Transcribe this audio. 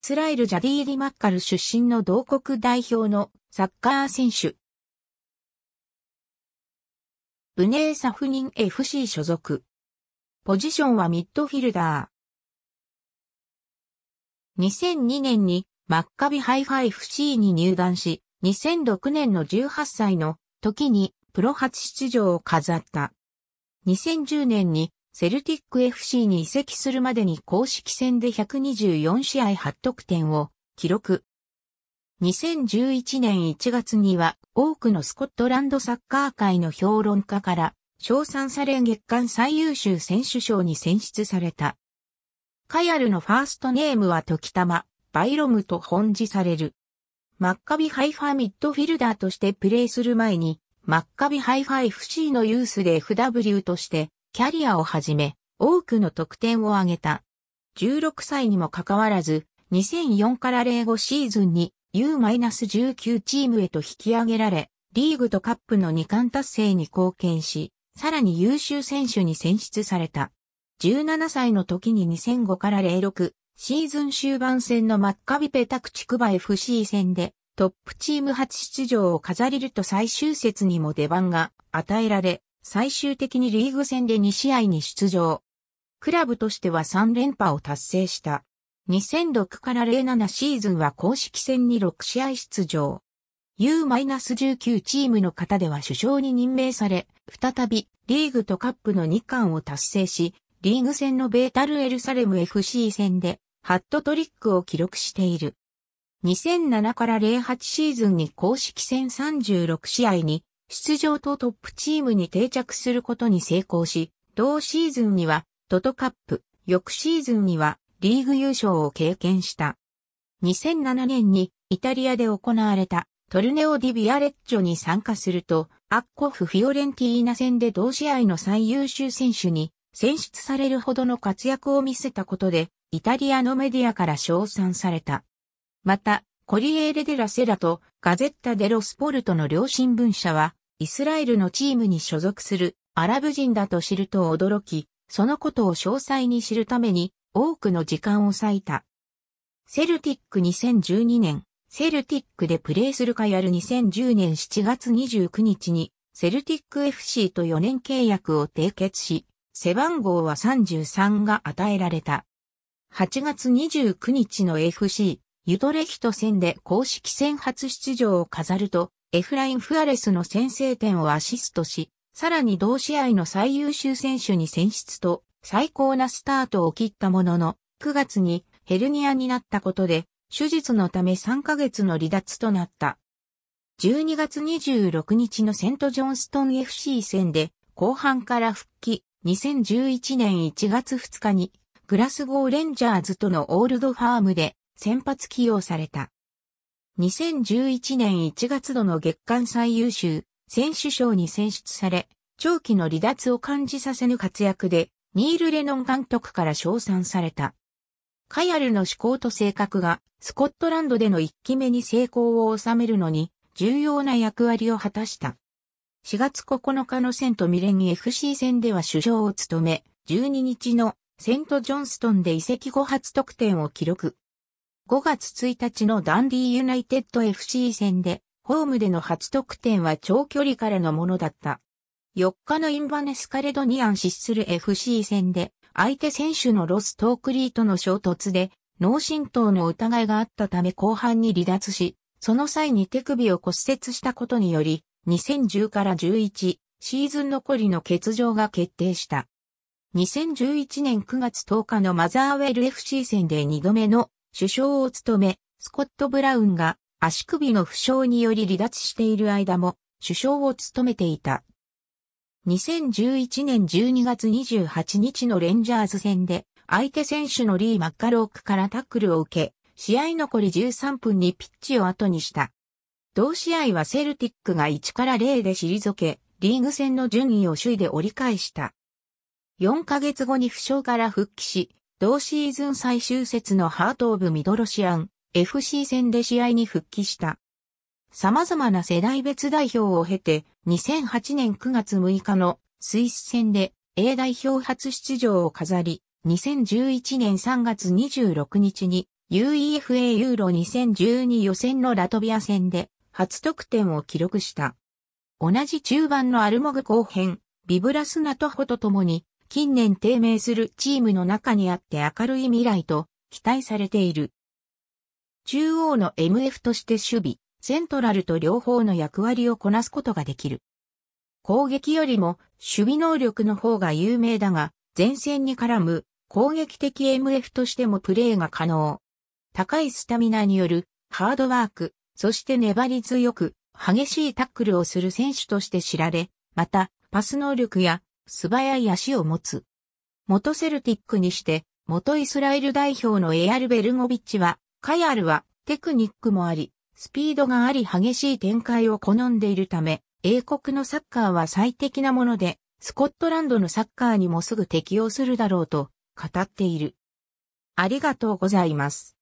スラエル・ジャディーリ・マッカル出身の同国代表のサッカー選手。ブネーサフニン FC 所属。ポジションはミッドフィルダー。2002年にマッカビハイファ FC に入団し、2006年の18歳の時にプロ初出場を飾った。2010年にセルティック FC に移籍するまでに公式戦で124試合8得点を記録。2011年1月には多くのスコットランドサッカー界の評論家から賞賛され月間最優秀選手賞に選出された。カヤルのファーストネームは時たま、バイロムと本字される。マッカビハイファミッドフィルダーとしてプレーする前に、マッカビハイファ FC のユースで FW としてキャリアをはじめ、多くの得点を挙げた。16歳にもかかわらず、2004から05シーズンに U-19 チームへと引き上げられ、リーグとカップの2冠達成に貢献し、さらに優秀選手に選出された。17歳の時に2005から06シーズン終盤戦のマッカビペタクチクバ FC 戦でトップチーム初出場を飾りると最終節にも出番が与えられ、最終的にリーグ戦で2試合に出場。クラブとしては3連覇を達成した。2006から07シーズンは公式戦に6試合出場。U-19 チームの方では首相に任命され、再びリーグとカップの2冠を達成し、リーグ戦のベータルエルサレム FC 戦でハットトリックを記録している。2007から08シーズンに公式戦36試合に出場とトップチームに定着することに成功し、同シーズンにはトトカップ、翌シーズンにはリーグ優勝を経験した。2007年にイタリアで行われたトルネオ・ディ・ビアレッジョに参加すると、アッコフ・フィオレンティーナ戦で同試合の最優秀選手に選出されるほどの活躍を見せたことで、イタリアのメディアから称賛された。また、コリエーレ・デ・ラ・セラとガゼッタ・デ・ロ・スポルトの両新聞社は、イスラエルのチームに所属するアラブ人だと知ると驚き、そのことを詳細に知るために多くの時間を割いた。セルティック2012年、セルティックでプレーするかやる2010年7月29日にセルティック FC と4年契約を締結し、背番号は33が与えられた。8月29日の FC、ユトレヒト戦で公式戦初出場を飾ると、エフライン・フアレスの先制点をアシストし、さらに同試合の最優秀選手に選出と最高なスタートを切ったものの、9月にヘルニアになったことで、手術のため3ヶ月の離脱となった。12月26日のセントジョンストン FC 戦で後半から復帰、2011年1月2日にグラスゴーレンジャーズとのオールドファームで先発起用された。2011年1月度の月間最優秀選手賞に選出され、長期の離脱を感じさせぬ活躍で、ニール・レノン監督から称賛された。カヤルの思考と性格が、スコットランドでの1期目に成功を収めるのに、重要な役割を果たした。4月9日のセントミレニ FC 戦では主将を務め、12日のセントジョンストンで移籍後初得点を記録。5月1日のダンディユナイテッド FC 戦で、ホームでの初得点は長距離からのものだった。4日のインバネスカレドニアンシスする FC 戦で、相手選手のロストークリーとの衝突で、脳震盪の疑いがあったため後半に離脱し、その際に手首を骨折したことにより、2010から11シーズン残りの欠場が決定した。2011年9月10日のマザーウェル FC 戦で2度目の首相を務め、スコット・ブラウンが足首の負傷により離脱している間も首相を務めていた。2011年12月28日のレンジャーズ戦で相手選手のリー・マッカロークからタックルを受け、試合残り13分にピッチを後にした。同試合はセルティックが1から0で退け、リーグ戦の順位を首位で折り返した。4ヶ月後に負傷から復帰し、同シーズン最終節のハート・オブ・ミドロシアン FC 戦で試合に復帰した。様々な世代別代表を経て2008年9月6日のスイス戦で A 代表初出場を飾り、2011年3月26日に UEFA ユーロ2012予選のラトビア戦で初得点を記録した。同じ中盤のアルモグ後編、ビブラスナトホと共に近年低迷するチームの中にあって明るい未来と期待されている。中央の MF として守備、セントラルと両方の役割をこなすことができる。攻撃よりも守備能力の方が有名だが、前線に絡む攻撃的 MF としてもプレーが可能。高いスタミナによるハードワーク、そして粘り強く激しいタックルをする選手として知られ、またパス能力や素早い足を持つ。元セルティックにして、元イスラエル代表のエアル・ベルゴビッチは、カヤルはテクニックもあり、スピードがあり激しい展開を好んでいるため、英国のサッカーは最適なもので、スコットランドのサッカーにもすぐ適用するだろうと語っている。ありがとうございます。